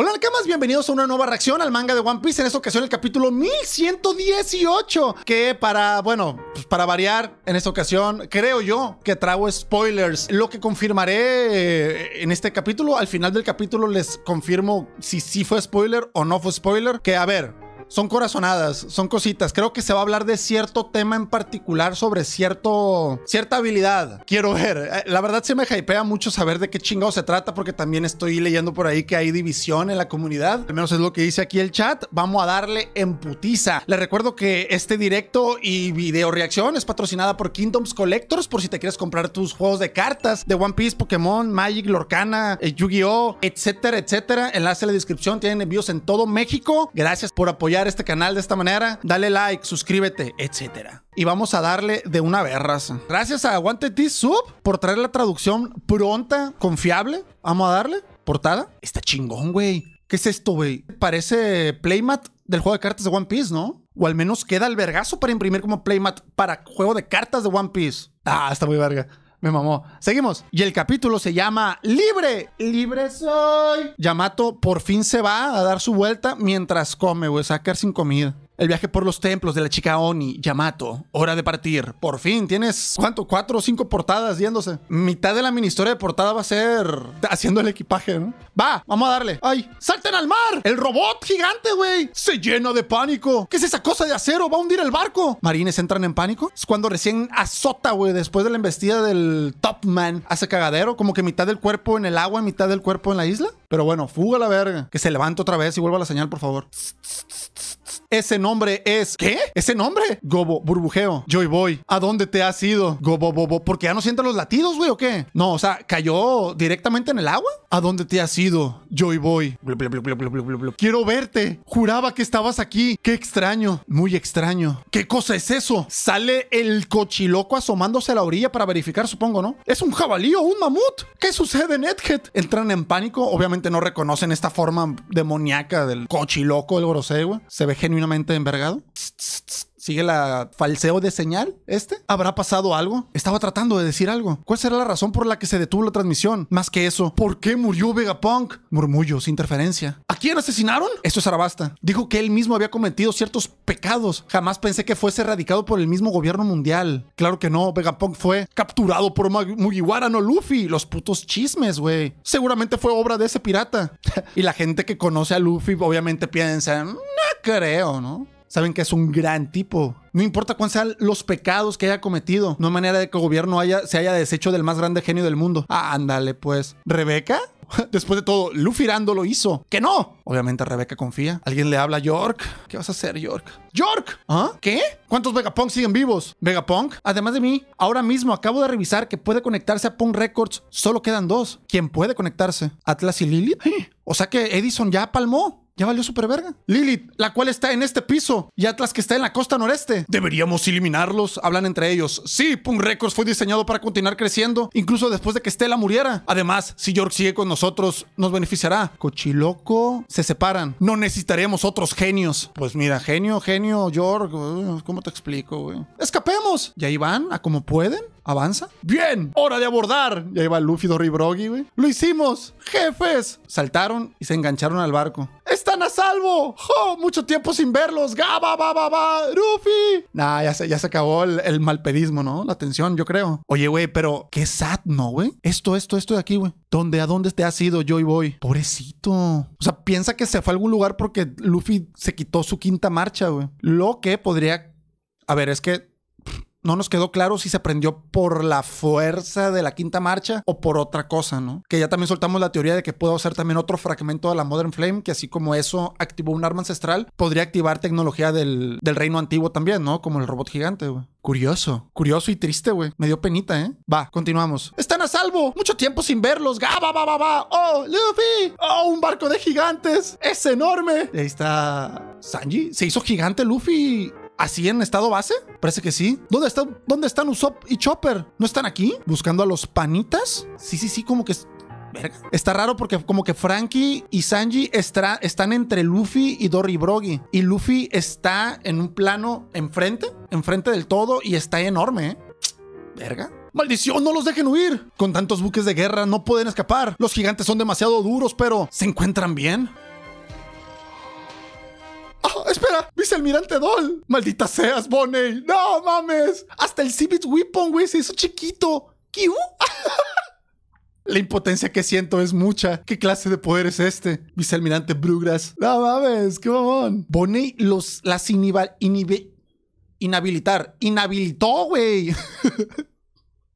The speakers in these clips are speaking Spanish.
Hola Nakamas, bienvenidos a una nueva reacción al manga de One Piece, en esta ocasión el capítulo 1118, que para, bueno, pues para variar, en esta ocasión creo yo que trago spoilers, lo que confirmaré eh, en este capítulo, al final del capítulo les confirmo si sí fue spoiler o no fue spoiler, que a ver, son corazonadas, son cositas. Creo que se va a hablar de cierto tema en particular sobre cierto, cierta habilidad. Quiero ver. Eh, la verdad se me hypea mucho saber de qué chingado se trata porque también estoy leyendo por ahí que hay división en la comunidad. Al menos es lo que dice aquí el chat. Vamos a darle en putiza. Les recuerdo que este directo y video reacción es patrocinada por Kingdoms Collectors por si te quieres comprar tus juegos de cartas de One Piece, Pokémon, Magic, Lorcana, eh, Yu-Gi-Oh, etcétera, etcétera. Enlace en la descripción. Tienen envíos en todo México. Gracias por apoyar este canal de esta manera, dale like, suscríbete, etcétera y vamos a darle de una verras Gracias a Aguante T Sub por traer la traducción pronta, confiable. Vamos a darle. Portada. Está chingón, güey. ¿Qué es esto, güey? Parece Playmat del juego de cartas de One Piece, ¿no? O al menos queda el vergazo para imprimir como Playmat para juego de cartas de One Piece. Ah, está muy verga me mamó. Seguimos. Y el capítulo se llama Libre. Libre soy. Yamato por fin se va a dar su vuelta mientras come, o Sacar a sin comida. El viaje por los templos de la chica Oni, Yamato, hora de partir. Por fin, tienes, ¿cuánto? Cuatro o cinco portadas yéndose. Mitad de la mini historia de portada va a ser haciendo el equipaje, ¿no? Va, vamos a darle. ¡Ay! ¡Salten al mar! ¡El robot gigante, güey! Se llena de pánico. ¿Qué es esa cosa de acero? ¡Va a hundir el barco! Marines entran en pánico. Es cuando recién azota, güey, después de la embestida del Top Man. Hace cagadero, como que mitad del cuerpo en el agua, mitad del cuerpo en la isla. Pero bueno, fuga la verga. Que se levanta otra vez y vuelva la señal, por favor. Ese nombre es. ¿Qué? ¿Ese nombre? Gobo, burbujeo. Joy Boy. ¿A dónde te has ido? Gobo, bobo. ¿Porque ya no siento los latidos, güey, o qué? No, o sea, cayó directamente en el agua. ¿A dónde te has ido? Joy Boy. Quiero verte. Juraba que estabas aquí. Qué extraño. Muy extraño. ¿Qué cosa es eso? Sale el cochiloco asomándose a la orilla para verificar, supongo, ¿no? ¿Es un jabalí o un mamut? ¿Qué sucede NetHead? Entran en pánico. Obviamente no reconocen esta forma demoníaca del cochiloco, el grosero. Se ve genio genuinamente envergado? sigue la falseo de señal este. ¿Habrá pasado algo? Estaba tratando de decir algo. ¿Cuál será la razón por la que se detuvo la transmisión? Más que eso, ¿por qué murió Vegapunk? Murmullos, interferencia. ¿A quién asesinaron? Eso es Arabasta. Dijo que él mismo había cometido ciertos pecados. Jamás pensé que fuese erradicado por el mismo gobierno mundial. Claro que no, Vegapunk fue capturado por Mugiwara, no Luffy. Los putos chismes, güey. Seguramente fue obra de ese pirata. y la gente que conoce a Luffy obviamente piensa, mm, no creo, ¿no? saben que es un gran tipo. No importa cuán sean los pecados que haya cometido, no hay manera de que el gobierno haya, se haya deshecho del más grande genio del mundo. Ah, ándale, pues. ¿Rebeca? Después de todo, Luffy Rando lo hizo. ¡Que no! Obviamente Rebeca confía. Alguien le habla a York. ¿Qué vas a hacer, York? ¡York! ¿Ah? ¿Qué? ¿Cuántos Vegapunk siguen vivos? ¿Vegapunk? Además de mí, ahora mismo acabo de revisar que puede conectarse a Punk Records. Solo quedan dos. ¿Quién puede conectarse? ¿Atlas y Lily O sea que Edison ya palmó. Ya valió super verga. Lilith, la cual está en este piso, y Atlas que está en la costa noreste. Deberíamos eliminarlos, hablan entre ellos. Sí, Punk Records fue diseñado para continuar creciendo, incluso después de que Stella muriera. Además, si York sigue con nosotros, nos beneficiará. Cochiloco, se separan. No necesitaremos otros genios. Pues mira, genio, genio, York, ¿cómo te explico, güey? Escapemos. Y ahí van, a como pueden. ¿Avanza? ¡Bien! ¡Hora de abordar! Y ahí va Luffy, Dory y Broggy, güey. ¡Lo hicimos! ¡Jefes! Saltaron y se engancharon al barco. ¡Están a salvo! ¡Jo! ¡Mucho tiempo sin verlos! ¡Gaba, ba, ba, ba! ¡Luffy! Nah, ya se, acabó el, malpedismo, ¿no? La tensión, yo creo. Oye, güey, pero qué sad, ¿no, güey? Esto, esto, esto de aquí, güey. ¿Dónde, a dónde te has ido, yo y voy? Pobrecito. O sea, piensa que se fue a algún lugar porque Luffy se quitó su quinta marcha, güey. Lo que podría... A ver, es que no nos quedó claro si se prendió por la fuerza de la quinta marcha o por otra cosa, ¿no? Que ya también soltamos la teoría de que puede ser también otro fragmento de la Modern Flame, que así como eso activó un arma ancestral, podría activar tecnología del, reino antiguo también, ¿no? Como el robot gigante, güey. Curioso, curioso y triste, güey. Me dio penita, ¿eh? Va, continuamos. Están a salvo. Mucho tiempo sin verlos. ¡Gaba, va, ¡Oh, Luffy! ¡Oh, un barco de gigantes! ¡Es enorme! Y ahí está. Sanji. Se hizo gigante, Luffy. ¿Así en estado base? Parece que sí. ¿Dónde, ¿Dónde están Usopp y Chopper? ¿No están aquí? ¿Buscando a los panitas? Sí, sí, sí, como que... Verga. Está raro porque como que Frankie y Sanji están entre Luffy y Dory Brogy. Y Luffy está en un plano enfrente, enfrente del todo y está enorme. ¿eh? Verga. ¡Maldición! ¡No los dejen huir! Con tantos buques de guerra no pueden escapar. Los gigantes son demasiado duros, pero ¿se encuentran bien? ¡Ah, espera! ¡Vicealmirante Doll! ¡Maldita seas, Bonnie! ¡No mames! ¡Hasta el Civit Weapon, güey, se hizo chiquito! ¿Qué? La impotencia que siento es mucha. ¿Qué clase de poder es este? Vicealmirante Brugras. No mames, qué mamón. Bonnie los, las inhibe, inhabilitar. Inhabilitó, güey.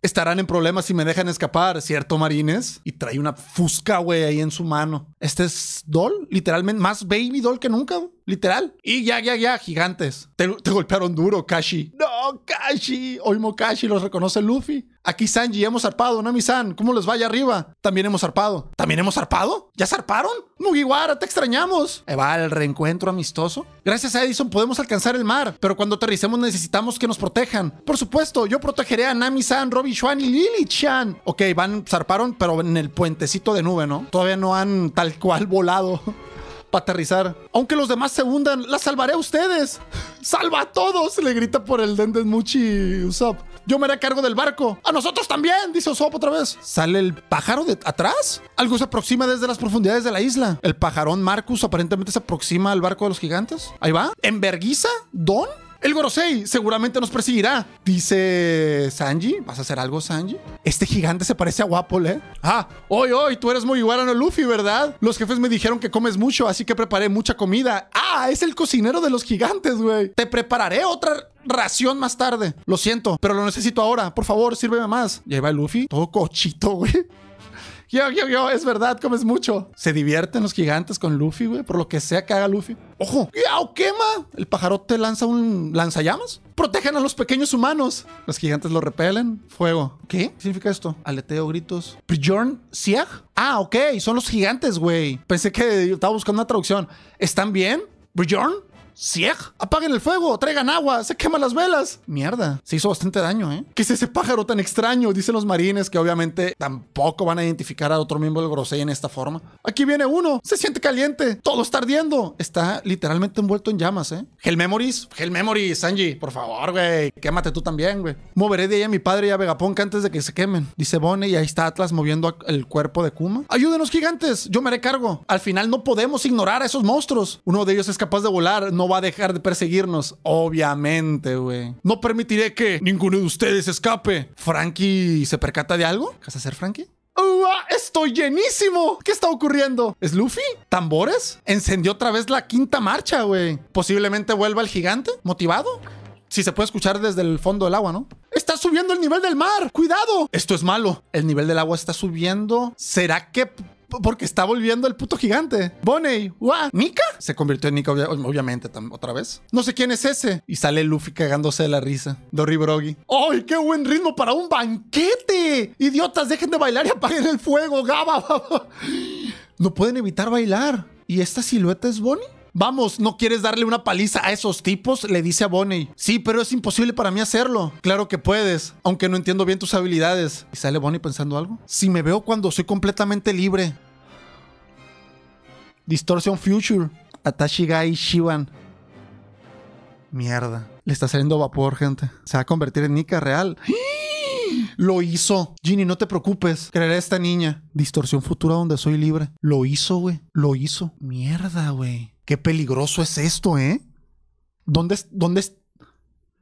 Estarán en problemas si me dejan escapar, ¿cierto, Marines? Y trae una fusca, güey, ahí en su mano. Este es Doll, literalmente, más baby Doll que nunca, literal. Y ya, ya, ya, gigantes. Te, golpearon duro, Kashi. No, Kashi. Oimo Kashi, los reconoce Luffy. Aquí Sanji, hemos zarpado. Nami-san, ¿cómo les vaya arriba? También hemos zarpado. ¿También hemos zarpado? ¿Ya zarparon? Mugiwara, te extrañamos. Ahí va el reencuentro amistoso. Gracias a Edison podemos alcanzar el mar, pero cuando aterricemos necesitamos que nos protejan. Por supuesto, yo protegeré a Nami-san, robbie y Lily-chan. Ok, van, zarparon, pero en el puentecito de nube, ¿no? Todavía no han tal cual volado para aterrizar. Aunque los demás se hundan, la salvaré a ustedes. ¡Salva a todos! Le grita por el Denden Muchi Usopp. Yo me haré cargo del barco. A nosotros también, dice Osop otra vez. Sale el pájaro de atrás. Algo se aproxima desde las profundidades de la isla. El pajarón Marcus aparentemente se aproxima al barco de los gigantes. Ahí va. Enverguiza, Don el Gorosei seguramente nos perseguirá. Dice Sanji, ¿vas a hacer algo, Sanji? Este gigante se parece a Wapol, ¿eh? Ah, hoy, hoy, tú eres muy igual a Luffy, ¿verdad? Los jefes me dijeron que comes mucho, así que preparé mucha comida. Ah, es el cocinero de los gigantes, güey. Te prepararé otra ración más tarde. Lo siento, pero lo necesito ahora. Por favor, sírveme más. Y ahí va Luffy, todo cochito, güey. Yo, yo, yo, es verdad, comes mucho. Se divierten los gigantes con Luffy, güey, por lo que sea que haga Luffy. ¡Ojo! o quema! El pajarote lanza un lanzallamas. ¡Protejan a los pequeños humanos! Los gigantes lo repelen. Fuego. ¿Qué? ¿Qué significa esto? Aleteo, gritos. ¿Bjorn Siag? Ah, ok, son los gigantes, güey. Pensé que estaba buscando una traducción. ¿Están bien? ¿Bjorn? ¡Cieg! ¡Apaguen el fuego! ¡Traigan agua! ¡Se queman las velas! Mierda, se hizo bastante daño, ¿eh? ¿Qué es ese pájaro tan extraño? Dicen los marines que obviamente tampoco van a identificar a otro miembro del grosé en esta forma. Aquí viene uno, se siente caliente, todo está ardiendo. Está literalmente envuelto en llamas, ¿eh? Hell Memories, Hell Memories, Sanji, por favor, güey. Quémate tú también, güey. Moveré de ahí a mi padre y a Vegapunk antes de que se quemen. Dice Bonnie y ahí está Atlas moviendo el cuerpo de Kuma. Ayúdenos, gigantes, yo me haré cargo. Al final no podemos ignorar a esos monstruos. Uno de ellos es capaz de volar, no no va a dejar de perseguirnos. Obviamente, güey. No permitiré que ninguno de ustedes escape. ¿Frankie se percata de algo? ¿Vas a ser Frankie? ¡Estoy llenísimo! ¿Qué está ocurriendo? ¿Es Luffy? ¿Tambores? Encendió otra vez la quinta marcha, güey. Posiblemente vuelva el gigante, motivado. Si se puede escuchar desde el fondo del agua, ¿no? Está subiendo el nivel del mar. Cuidado. Esto es malo. El nivel del agua está subiendo. ¿Será que porque está volviendo el puto gigante. Bonnie, ¿what? ¿Nika? Se convirtió en Nika, obviamente, otra vez. No sé quién es ese. Y sale Luffy cagándose de la risa. Dory Broggy. ¡Ay, qué buen ritmo para un banquete! ¡Idiotas, dejen de bailar y apaguen el fuego! ¡Gaba! no pueden evitar bailar. ¿Y esta silueta es Bonnie? Vamos, ¿no quieres darle una paliza a esos tipos? Le dice a Bonnie. Sí, pero es imposible para mí hacerlo. Claro que puedes, aunque no entiendo bien tus habilidades. Y sale Bonnie pensando algo. Si me veo cuando soy completamente libre. Distortion Future. Atashigai Shivan. Mierda. Le está saliendo vapor, gente. Se va a convertir en Nika real. ¡Ah! Lo hizo. Ginny, no te preocupes. Creeré esta niña. Distorsión futura donde soy libre. Lo hizo, güey. Lo hizo. Mierda, güey. Qué peligroso es esto, ¿eh? ¿Dónde, es? dónde es?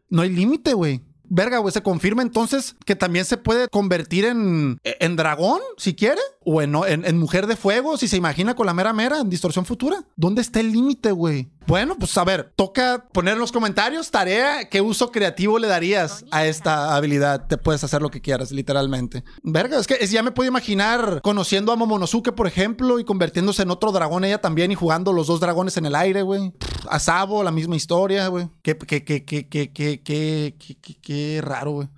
No hay límite, güey. Verga, güey. ¿Se confirma entonces que también se puede convertir en, en dragón, si quiere? o en, Mujer de Fuego, si se imagina con la mera mera, en Distorsión Futura. ¿Dónde está el límite, güey? Bueno, pues a ver, toca poner en los comentarios, tarea, qué uso creativo le darías a esta habilidad. Te puedes hacer lo que quieras, literalmente. Verga, es que ya me puedo imaginar conociendo a Momonosuke, por ejemplo, y convirtiéndose en otro dragón ella también y jugando los dos dragones en el aire, güey. A Sabo, la misma historia, güey. qué raro, güey.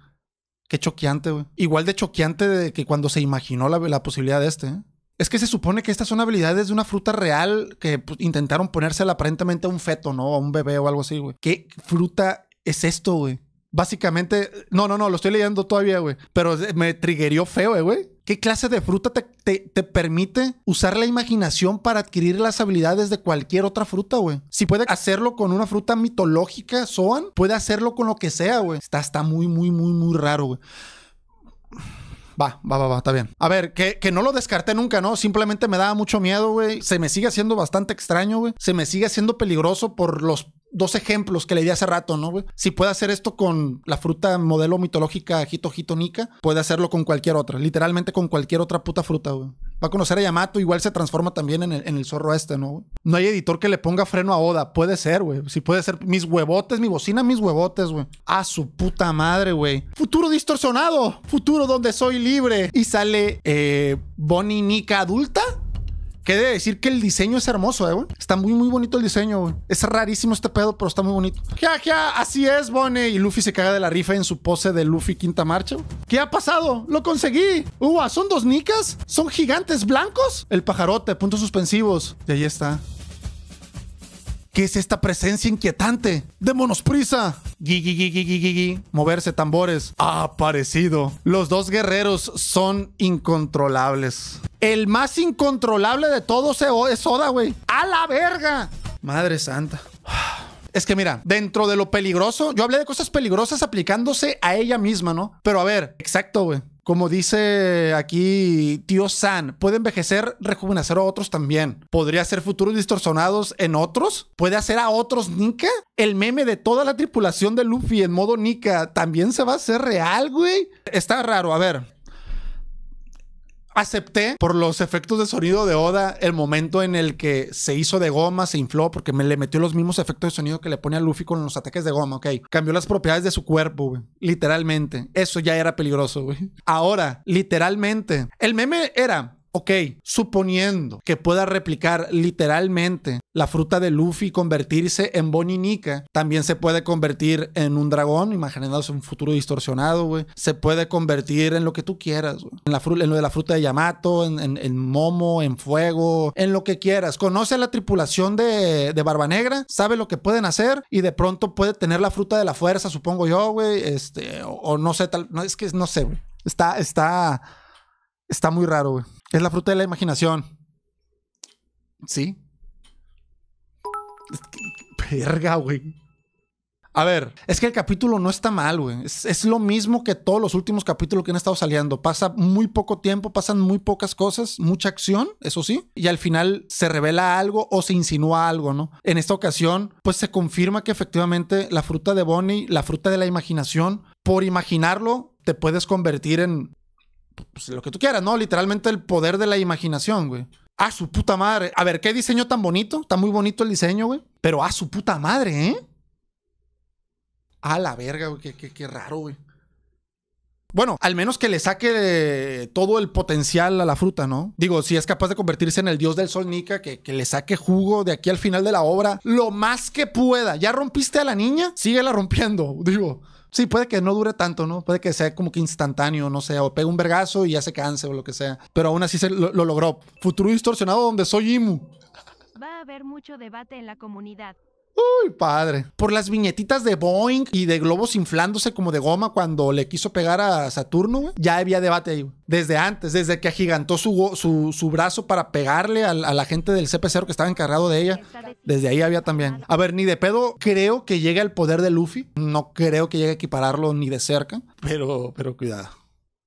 Qué choqueante, güey. Igual de choqueante de que cuando se imaginó la, posibilidad de este. ¿eh? Es que se supone que estas son habilidades de una fruta real que pues, intentaron ponérsela aparentemente a un feto, ¿no? A un bebé o algo así, güey. ¿Qué fruta es esto, güey? Básicamente, no, no, no, lo estoy leyendo todavía, güey. Pero me triggerió feo, eh, güey. ¿Qué clase de fruta te, permite usar la imaginación para adquirir las habilidades de cualquier otra fruta, güey? Si puede hacerlo con una fruta mitológica, Soan, puede hacerlo con lo que sea, güey. Está, está muy, muy, muy, muy raro, güey. Va, va, va, va, está bien. A ver, que, que, no lo descarté nunca, ¿no? Simplemente me daba mucho miedo, güey. Se me sigue haciendo bastante extraño, güey. Se me sigue haciendo peligroso por los dos ejemplos que le di hace rato, ¿no? Güey? Si puede hacer esto con la fruta modelo mitológica Hito Nika, puede hacerlo con cualquier otra, literalmente con cualquier otra puta fruta, güey. Va a conocer a Yamato, igual se transforma también en el, zorro este, ¿no? Güey? No hay editor que le ponga freno a Oda, puede ser, güey. Si puede ser mis huevotes, mi bocina, mis huevotes, güey. A su puta madre, güey. Futuro distorsionado, futuro donde soy libre. Y sale eh, Bonnie Nika adulta que de decir que el diseño es hermoso, eh, Está muy, muy bonito el diseño, Es rarísimo este pedo, pero está muy bonito. Ya, ya, así es, Bonnie. Y Luffy se caga de la rifa en su pose de Luffy quinta marcha. ¿Qué ha pasado? ¡Lo conseguí! ¡Uva! ¿Son dos nicas? ¿Son gigantes blancos? El pajarote, puntos suspensivos. Y ahí está. ¿Qué es esta presencia inquietante? ¡Démonos prisa! gui, gui, gui. Moverse tambores. Ha aparecido. Los dos guerreros son incontrolables. El más incontrolable de todos es Oda, güey. ¡A la verga! Madre santa. Es que mira, dentro de lo peligroso, yo hablé de cosas peligrosas aplicándose a ella misma, ¿no? Pero a ver, exacto, güey. Como dice aquí tío San, puede envejecer, rejuvenecer a otros también. ¿Podría hacer futuros distorsionados en otros? ¿Puede hacer a otros Nika? El meme de toda la tripulación de Luffy en modo Nika también se va a hacer real, güey. Está raro, a ver acepté por los efectos de sonido de Oda el momento en el que se hizo de goma, se infló, porque me le metió los mismos efectos de sonido que le pone a Luffy con los ataques de goma, ok. Cambió las propiedades de su cuerpo, Literalmente. Eso ya era peligroso, güey. Ahora, literalmente. El meme era Ok, suponiendo que pueda replicar literalmente la fruta de Luffy y convertirse en Bonnie Nika, también se puede convertir en un dragón, imaginándose un futuro distorsionado, güey. Se puede convertir en lo que tú quieras, güey. En, lo de la fruta de Yamato, en, Momo, en Fuego, en lo que quieras. Conoce a la tripulación de, de Barba Negra, sabe lo que pueden hacer y de pronto puede tener la fruta de la fuerza, supongo yo, güey. Este, o, no sé, tal, no, es que no sé, güey. Está, está, está muy raro, güey. Es la fruta de la imaginación. ¿Sí? güey. A ver, es que el capítulo no está mal, güey. Es, es, lo mismo que todos los últimos capítulos que han estado saliendo. Pasa muy poco tiempo, pasan muy pocas cosas, mucha acción, eso sí. Y al final se revela algo o se insinúa algo, ¿no? En esta ocasión, pues se confirma que efectivamente la fruta de Bonnie, la fruta de la imaginación, por imaginarlo, te puedes convertir en pues, lo que tú quieras, ¿no? Literalmente el poder de la imaginación, güey. A ah, su puta madre. A ver, qué diseño tan bonito. Está muy bonito el diseño, güey. Pero a ah, su puta madre, ¿eh? A la verga, güey. Qué, raro, güey. Bueno, al menos que le saque todo el potencial a la fruta, ¿no? Digo, si es capaz de convertirse en el dios del sol Nika, que, que, le saque jugo de aquí al final de la obra, lo más que pueda. ¿Ya rompiste a la niña? Síguela rompiendo, digo. Sí, puede que no dure tanto, ¿no? Puede que sea como que instantáneo, no sé, o pega un vergazo y ya se canse o lo que sea. Pero aún así se lo, lo logró. Futuro distorsionado donde soy Imu. Va a haber mucho debate en la comunidad. Uy, padre. Por las viñetitas de Boeing y de globos inflándose como de goma cuando le quiso pegar a Saturno, ya había debate ahí. Desde antes, desde que agigantó su, su, brazo para pegarle a, la gente del CP0 que estaba encargado de ella. Desde ahí había también. A ver, ni de pedo creo que llegue al poder de Luffy. No creo que llegue a equipararlo ni de cerca. Pero, pero cuidado.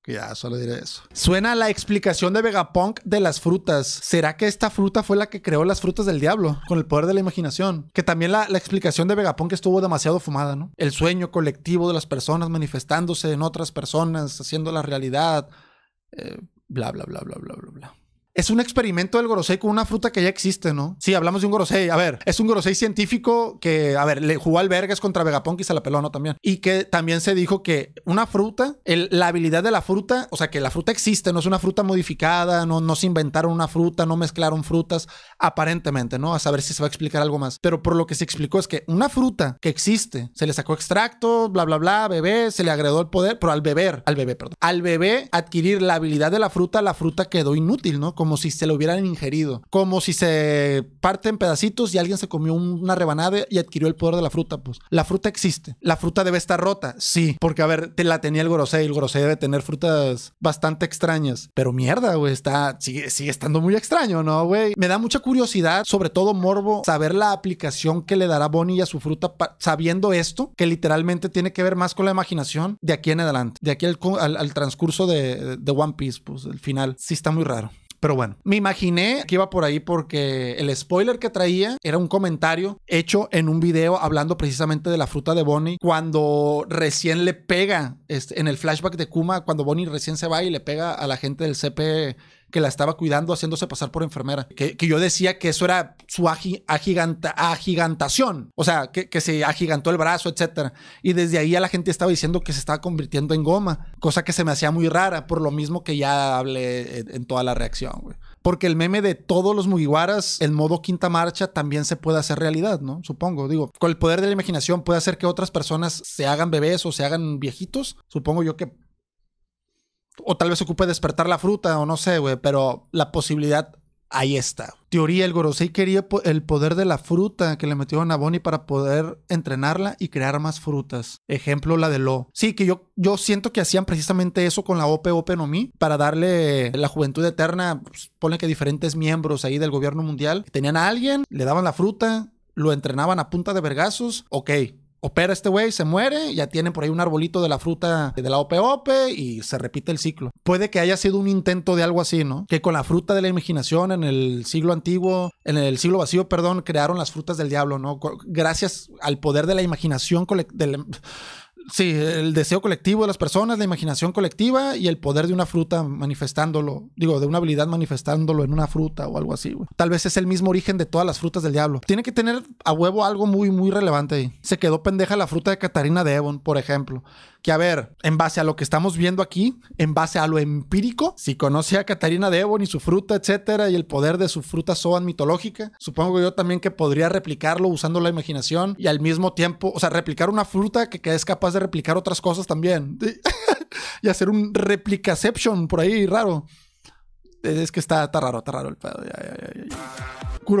Ya, solo diré eso. Suena la explicación de Vegapunk de las frutas. ¿Será que esta fruta fue la que creó las frutas del diablo? Con el poder de la imaginación. Que también la, explicación de Vegapunk estuvo demasiado fumada, ¿no? El sueño colectivo de las personas manifestándose en otras personas, haciendo la realidad. Eh, bla, bla, bla, bla, bla, bla, bla es un experimento del gorosei con una fruta que ya existe, ¿no? Sí, hablamos de un gorosei. A ver, es un gorosei científico que, a ver, le jugó al contra Vegapunk y se la peló, ¿no? También. Y que también se dijo que una fruta, la habilidad de la fruta, o sea, que la fruta existe, no es una fruta modificada, no, se inventaron una fruta, no mezclaron frutas, aparentemente, ¿no? A saber si se va a explicar algo más. Pero por lo que se explicó es que una fruta que existe, se le sacó extracto, bla, bla, bla, bebé, se le agregó el poder, pero al beber, al bebé, perdón, al bebé adquirir la habilidad de la fruta, la fruta quedó inútil, ¿no? como si se lo hubieran ingerido, como si se parte en pedacitos y alguien se comió una rebanada y adquirió el poder de la fruta. Pues la fruta existe. La fruta debe estar rota, sí, porque a ver, te la tenía el Gorosei. El Gorosei debe tener frutas bastante extrañas, pero mierda, güey, está, sigue, estando muy extraño, ¿no, güey? Me da mucha curiosidad, sobre todo morbo, saber la aplicación que le dará Bonnie a su fruta sabiendo esto, que literalmente tiene que ver más con la imaginación de aquí en adelante, de aquí al, transcurso de, de One Piece, pues el final sí está muy raro. Pero bueno, me imaginé que iba por ahí porque el spoiler que traía era un comentario hecho en un video hablando precisamente de la fruta de Bonnie cuando recién le pega este, en el flashback de Kuma, cuando Bonnie recién se va y le pega a la gente del CP e que la estaba cuidando haciéndose pasar por enfermera. Que, yo decía que eso era su agigantación, o sea, que, que, se agigantó el brazo, etc. Y desde ahí a la gente estaba diciendo que se estaba convirtiendo en goma, cosa que se me hacía muy rara, por lo mismo que ya hablé en, toda la reacción, Porque el meme de todos los Mugiwaras El modo quinta marcha también se puede hacer realidad, ¿no? Supongo. Digo, con el poder de la imaginación puede hacer que otras personas se hagan bebés o se hagan viejitos. Supongo yo que o tal vez ocupe despertar la fruta, o no sé, güey, pero la posibilidad ahí está. Teoría, el Gorosei quería el poder de la fruta que le metieron a Bonnie para poder entrenarla y crear más frutas. Ejemplo, la de Lo. Sí, que yo, yo siento que hacían precisamente eso con la OP Open no para darle la juventud eterna, pues, ponle que diferentes miembros ahí del gobierno mundial tenían a alguien, le daban la fruta, lo entrenaban a punta de vergazos, ok, opera este güey, se muere, ya tiene por ahí un arbolito de la fruta de la OPOP y se repite el ciclo. Puede que haya sido un intento de algo así, ¿no? Que con la fruta de la imaginación en el siglo antiguo, en el siglo vacío, perdón, crearon las frutas del diablo, ¿no? Gracias al poder de la imaginación colectiva Sí, el deseo colectivo de las personas, la imaginación colectiva y el poder de una fruta manifestándolo, digo, de una habilidad manifestándolo en una fruta o algo así, güey. Tal vez es el mismo origen de todas las frutas del diablo. Tiene que tener a huevo algo muy, muy relevante ahí. Se quedó pendeja la fruta de Catarina de Evon, por ejemplo que, a ver, en base a lo que estamos viendo aquí, en base a lo empírico, si conoce a Catarina Devon y su fruta, etcétera, y el poder de su fruta Soan mitológica, supongo yo también que podría replicarlo usando la imaginación y al mismo tiempo, o sea, replicar una fruta que, es capaz de replicar otras cosas también. y hacer un replicaception por ahí raro. Es que está, raro, está raro el pedo.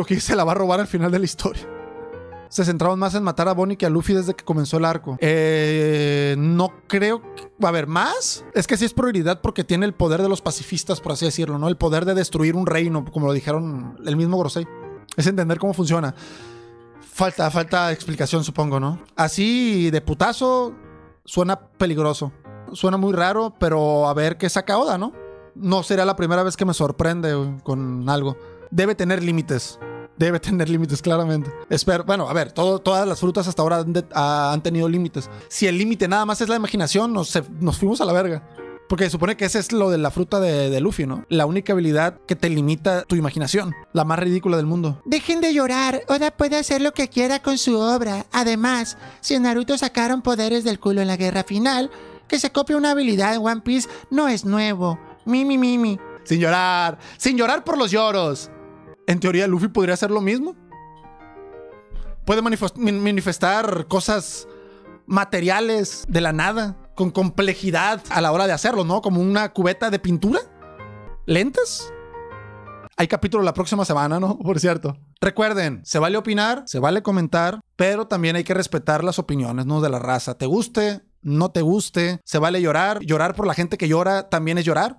que se la va a robar al final de la historia se centraron más en matar a Bonnie que a Luffy desde que comenzó el arco. Eh, no creo a haber más. Es que sí es prioridad porque tiene el poder de los pacifistas, por así decirlo, ¿no? El poder de destruir un reino, como lo dijeron el mismo Grosei, Es entender cómo funciona. Falta, falta explicación, supongo, ¿no? Así de putazo suena peligroso. Suena muy raro, pero a ver qué saca Oda, ¿no? No será la primera vez que me sorprende con algo. Debe tener límites debe tener límites, claramente. Espero, bueno, a ver, todas las frutas hasta ahora ah, han, tenido límites. Si el límite nada más es la imaginación, nos, fuimos a la verga. Porque supone que ese es lo de la fruta de, Luffy, ¿no? La única habilidad que te limita tu imaginación. La más ridícula del mundo. Dejen de llorar. Oda puede hacer lo que quiera con su obra. Además, si en Naruto sacaron poderes del culo en la guerra final, que se copie una habilidad en One Piece no es nuevo. Mimi, mimi. Sin llorar. Sin llorar por los lloros en teoría Luffy podría hacer lo mismo. Puede manifestar cosas materiales de la nada, con complejidad a la hora de hacerlo, ¿no? Como una cubeta de pintura. Lentes. Hay capítulo la próxima semana, ¿no? Por cierto. Recuerden, se vale opinar, se vale comentar, pero también hay que respetar las opiniones, ¿no? De la raza. Te guste, no te guste, se vale llorar. Llorar por la gente que llora también es llorar.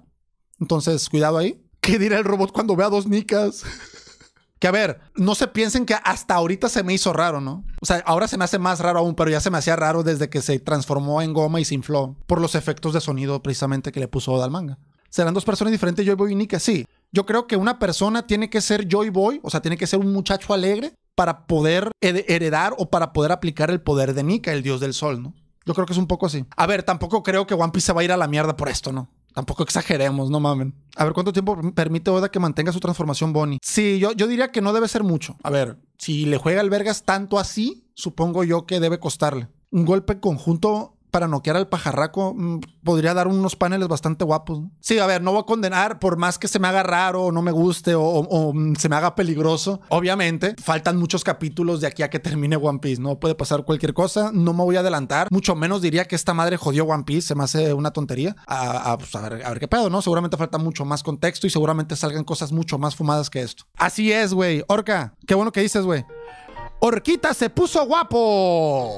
Entonces, cuidado ahí. ¿Qué dirá el robot cuando vea dos nicas? Que a ver, no se piensen que hasta ahorita se me hizo raro, ¿no? O sea, ahora se me hace más raro aún, pero ya se me hacía raro desde que se transformó en goma y se infló por los efectos de sonido precisamente que le puso Oda manga. ¿Serán dos personas diferentes, Joy Boy y Nika? Sí. Yo creo que una persona tiene que ser Joy Boy, o sea, tiene que ser un muchacho alegre para poder heredar o para poder aplicar el poder de Nika, el dios del sol, ¿no? Yo creo que es un poco así. A ver, tampoco creo que One Piece se va a ir a la mierda por esto, ¿no? tampoco exageremos, no mamen. A ver, ¿cuánto tiempo permite Oda que mantenga su transformación Bonnie? Sí, yo, yo diría que no debe ser mucho. A ver, si le juega al Vergas tanto así, supongo yo que debe costarle. Un golpe conjunto para noquear al pajarraco, mm, podría dar unos paneles bastante guapos. Sí, a ver, no voy a condenar por más que se me haga raro o no me guste o, mm, se me haga peligroso. Obviamente, faltan muchos capítulos de aquí a que termine One Piece, ¿no? Puede pasar cualquier cosa, no me voy a adelantar, mucho menos diría que esta madre jodió One Piece, se me hace una tontería. A, a pues, ver, qué pedo, ¿no? Seguramente falta mucho más contexto y seguramente salgan cosas mucho más fumadas que esto. Así es, güey. Orca, qué bueno que dices, güey. Orquita se puso guapo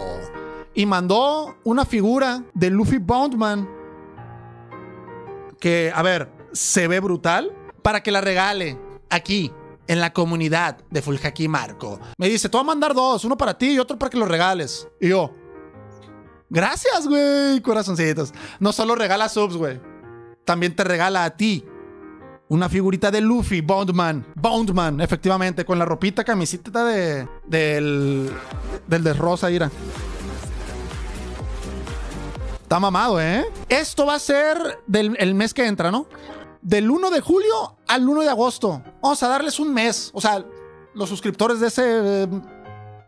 y mandó una figura de Luffy Bondman que, a ver, se ve brutal para que la regale aquí en la comunidad de Fulhaki Marco. Me dice, te voy a mandar dos, uno para ti y otro para que lo regales. Y yo, gracias, güey, corazoncitos. No solo regala subs, güey, también te regala a ti una figurita de Luffy, Bondman. Bondman, efectivamente, con la ropita, camisita de, del, del de Rosa, Ira. Está mamado, ¿eh? Esto va a ser del mes que entra, ¿no? Del 1 de julio al 1 de agosto. Vamos a darles un mes. O sea, los suscriptores de ese eh,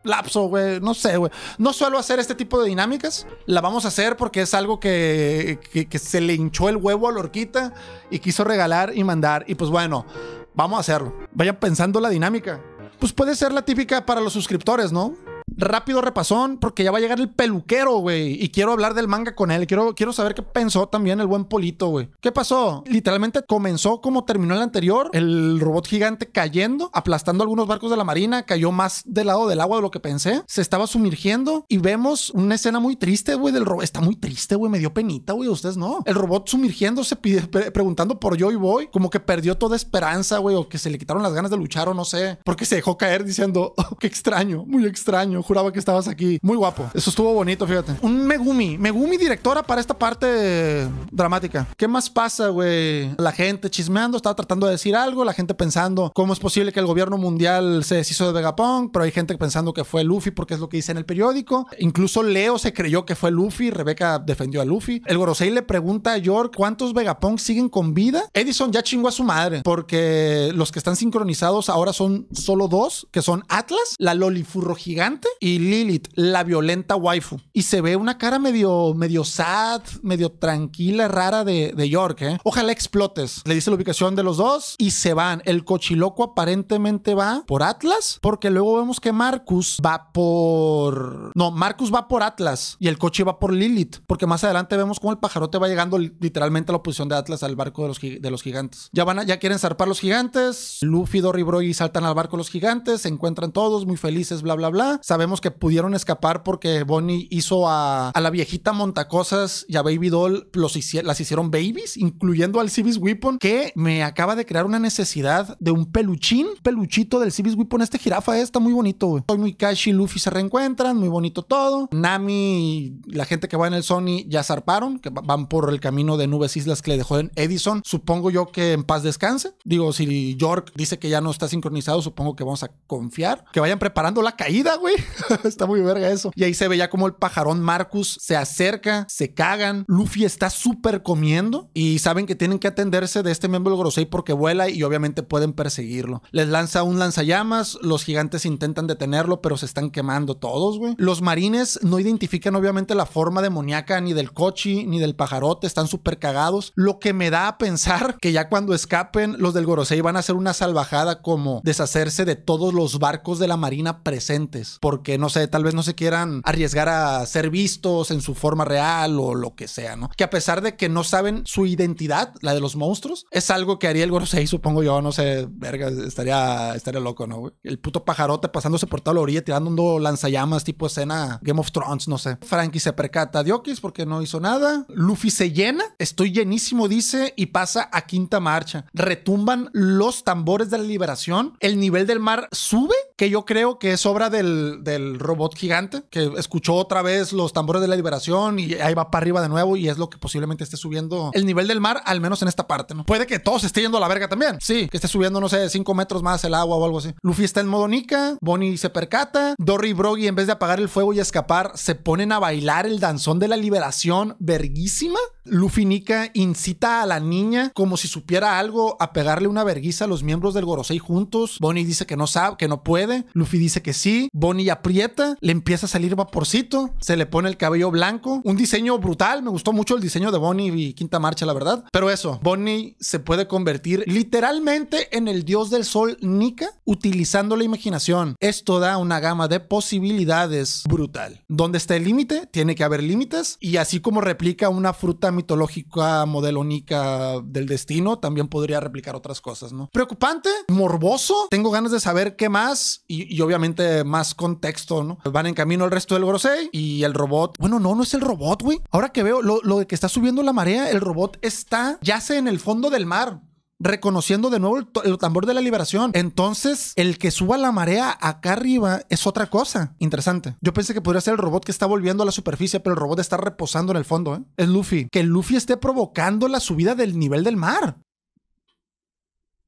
lapso, güey. No sé, güey. No suelo hacer este tipo de dinámicas. La vamos a hacer porque es algo que, que, que se le hinchó el huevo a Lorquita y quiso regalar y mandar. Y pues bueno, vamos a hacerlo. Vayan pensando la dinámica. Pues puede ser la típica para los suscriptores, ¿no? rápido repasón, porque ya va a llegar el peluquero, güey. Y quiero hablar del manga con él. Quiero, quiero saber qué pensó también el buen Polito, güey. ¿Qué pasó? Literalmente comenzó como terminó el anterior, el robot gigante cayendo, aplastando algunos barcos de la marina, cayó más del lado del agua de lo que pensé. Se estaba sumergiendo y vemos una escena muy triste, güey, del robot. Está muy triste, güey. Me dio penita, güey. Ustedes no. El robot sumergiéndose, pide, preguntando por yo y voy, como que perdió toda esperanza, güey, o que se le quitaron las ganas de luchar o no sé, porque se dejó caer diciendo, oh, qué extraño, muy extraño juraba que estabas aquí. Muy guapo. Eso estuvo bonito, fíjate. Un Megumi. Megumi directora para esta parte dramática. ¿Qué más pasa, güey? La gente chismeando, estaba tratando de decir algo, la gente pensando cómo es posible que el gobierno mundial se deshizo de Vegapunk, pero hay gente pensando que fue Luffy porque es lo que dice en el periódico. Incluso Leo se creyó que fue Luffy, Rebeca defendió a Luffy. El Gorosei le pregunta a York cuántos Vegapunk siguen con vida. Edison ya chingó a su madre porque los que están sincronizados ahora son solo dos, que son Atlas, la Lolifurro gigante y Lilith, la violenta waifu. Y se ve una cara medio, medio sad, medio tranquila, rara de, York. ¿eh? Ojalá explotes. Le dice la ubicación de los dos y se van. El cochiloco aparentemente va por Atlas, porque luego vemos que Marcus va por. No, Marcus va por Atlas y el coche va por Lilith, porque más adelante vemos cómo el pajarote va llegando literalmente a la posición de Atlas al barco de los, de los gigantes. Ya van, ya quieren zarpar los gigantes. Luffy, Dory, saltan al barco los gigantes, se encuentran todos muy felices, bla, bla, bla. Sabemos que pudieron escapar porque Bonnie hizo a, la viejita Montacosas y a Baby Doll, las hicieron babies, incluyendo al Civis Weapon, que me acaba de crear una necesidad de un peluchín, peluchito del Civis Weapon. Este jirafa está muy bonito, güey. Soy muy Cash y Luffy se reencuentran, muy bonito todo. Nami y la gente que va en el Sony ya zarparon, que van por el camino de Nubes Islas que le dejó en Edison. Supongo yo que en paz descanse. Digo, si York dice que ya no está sincronizado, supongo que vamos a confiar. Que vayan preparando la caída, güey. está muy verga eso. Y ahí se ve ya como el pajarón Marcus se acerca, se cagan. Luffy está súper comiendo y saben que tienen que atenderse de este miembro del Gorosei porque vuela y obviamente pueden perseguirlo. Les lanza un lanzallamas, los gigantes intentan detenerlo, pero se están quemando todos, güey. Los marines no identifican obviamente la forma demoníaca ni del cochi ni del pajarote, están súper cagados. Lo que me da a pensar que ya cuando escapen, los del Gorosei van a hacer una salvajada como deshacerse de todos los barcos de la marina presentes porque, no sé, tal vez no se quieran arriesgar a ser vistos en su forma real o lo que sea, ¿no? Que a pesar de que no saben su identidad, la de los monstruos, es algo que haría el Gorosei, supongo yo, no sé, verga, estaría, estaría loco, ¿no? El puto pajarote pasándose por toda la orilla, tirando un lanzallamas, tipo escena Game of Thrones, no sé. Frankie se percata de Okis porque no hizo nada. Luffy se llena, estoy llenísimo, dice, y pasa a quinta marcha. Retumban los tambores de la liberación, el nivel del mar sube que yo creo que es obra del, del, robot gigante, que escuchó otra vez los tambores de la liberación y ahí va para arriba de nuevo y es lo que posiblemente esté subiendo el nivel del mar, al menos en esta parte, ¿no? Puede que todo se esté yendo a la verga también. Sí, que esté subiendo, no sé, cinco metros más el agua o algo así. Luffy está en modo Nika, Bonnie se percata, Dory y Broggy en vez de apagar el fuego y escapar, se ponen a bailar el danzón de la liberación verguísima. Luffy Nika incita a la niña como si supiera algo a pegarle una verguisa a los miembros del Gorosei juntos. Bonnie dice que no sabe, que no puede Luffy dice que sí. Bonnie aprieta, le empieza a salir vaporcito, se le pone el cabello blanco. Un diseño brutal, me gustó mucho el diseño de Bonnie y Quinta Marcha, la verdad. Pero eso, Bonnie se puede convertir literalmente en el dios del sol Nika utilizando la imaginación. Esto da una gama de posibilidades brutal. Donde está el límite? Tiene que haber límites. Y así como replica una fruta mitológica modelo Nika del destino, también podría replicar otras cosas, ¿no? Preocupante, morboso. Tengo ganas de saber qué más y, obviamente más contexto, ¿no? Van en camino el resto del Gorosei y el robot. Bueno, no, no es el robot, güey. Ahora que veo lo, de que está subiendo la marea, el robot está, yace en el fondo del mar reconociendo de nuevo el, el, tambor de la liberación. Entonces, el que suba la marea acá arriba es otra cosa. Interesante. Yo pensé que podría ser el robot que está volviendo a la superficie, pero el robot está reposando en el fondo. ¿eh? Es Luffy. Que Luffy esté provocando la subida del nivel del mar.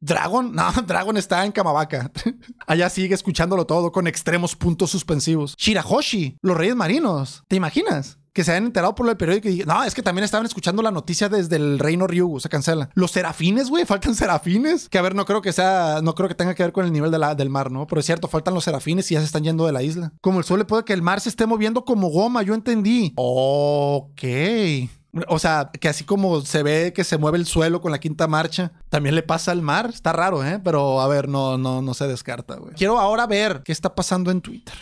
Dragon, no, Dragon está en Camavaca. Allá sigue escuchándolo todo con extremos puntos suspensivos. Shirahoshi, los Reyes Marinos. ¿Te imaginas? que se han enterado por el periódico y no, es que también estaban escuchando la noticia desde el Reino Ryugu, se cancela. Los serafines, güey, faltan serafines. Que a ver, no creo que sea, no creo que tenga que ver con el nivel de la, del mar, ¿no? Pero es cierto, faltan los serafines y ya se están yendo de la isla. Como el sol le puede que el mar se esté moviendo como goma, yo entendí. Ok. O sea, que así como se ve que se mueve el suelo con la quinta marcha, también le pasa al mar. Está raro, ¿eh? Pero a ver, no, no, no se descarta, güey. Quiero ahora ver qué está pasando en Twitter.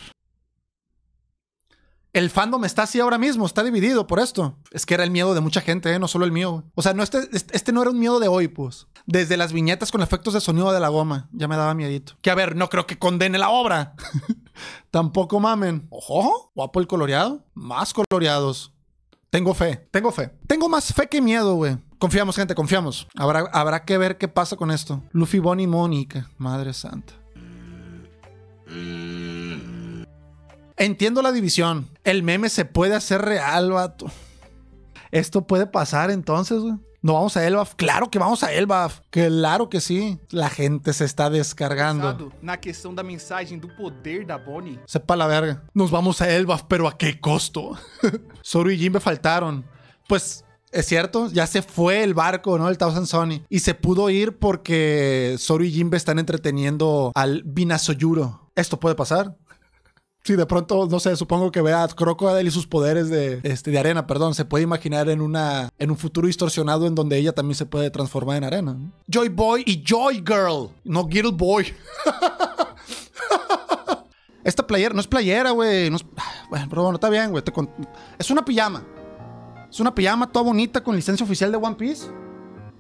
El fandom está así ahora mismo, está dividido por esto. Es que era el miedo de mucha gente, ¿eh? no solo el mío. O sea, no este, este, este no era un miedo de hoy, pues. Desde las viñetas con efectos de sonido de la goma, ya me daba miedito. Que a ver, no creo que condene la obra. Tampoco mamen. Ojo, guapo el coloreado. Más coloreados. Tengo fe, tengo fe. Tengo más fe que miedo, güey. Confiamos, gente, confiamos. Habrá, habrá que ver qué pasa con esto. Luffy, Bonnie, Mónica. Madre santa. Entiendo la división. El meme se puede hacer real, vato. Esto puede pasar entonces, güey. No vamos a Elbaf. Claro que vamos a Elbaf. Claro que sí! La gente se está descargando. Na questão poder Bonnie. Sepa la verga. Nos vamos a Elbaf, pero a qué costo? Zoro y Jimbe faltaron. Pues es cierto, ya se fue el barco, ¿no? El Thousand Sony. Y se pudo ir porque Zoro y Jimbe están entreteniendo al Binazoyuro. Esto puede pasar si de pronto, no sé, supongo que vea a Crocodile y sus poderes de, este, de arena, perdón, se puede imaginar en, una, en un futuro distorsionado en donde ella también se puede transformar en arena. Joy Boy y Joy Girl, no Girl Boy. Esta playera, no es playera, güey. Ah, bueno, pero bueno, está bien, güey. Es una pijama. Es una pijama toda bonita con licencia oficial de One Piece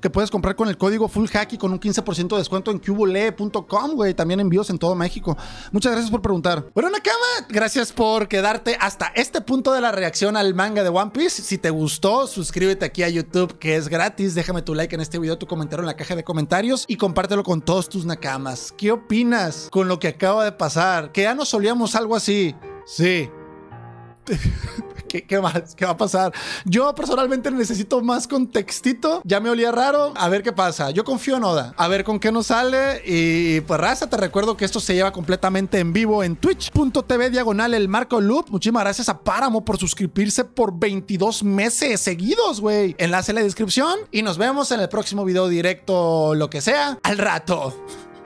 que puedes comprar con el código Full con un 15% de descuento en cubole.com, e güey. También envíos en todo México. Muchas gracias por preguntar. Bueno, Nakama, gracias por quedarte hasta este punto de la reacción al manga de One Piece. Si te gustó, suscríbete aquí a YouTube, que es gratis. Déjame tu like en este video, tu comentario en la caja de comentarios y compártelo con todos tus Nakamas. ¿Qué opinas con lo que acaba de pasar? Que ya nos solíamos algo así. Sí. ¿Qué, más? ¿Qué va a pasar? Yo personalmente necesito más contextito. Ya me olía raro. A ver qué pasa. Yo confío en Oda. A ver con qué nos sale. Y pues, raza, te recuerdo que esto se lleva completamente en vivo en twitch.tv diagonal el marco loop. Muchísimas gracias a Páramo por suscribirse por 22 meses seguidos, güey. Enlace en la descripción. Y nos vemos en el próximo video directo, lo que sea, al rato.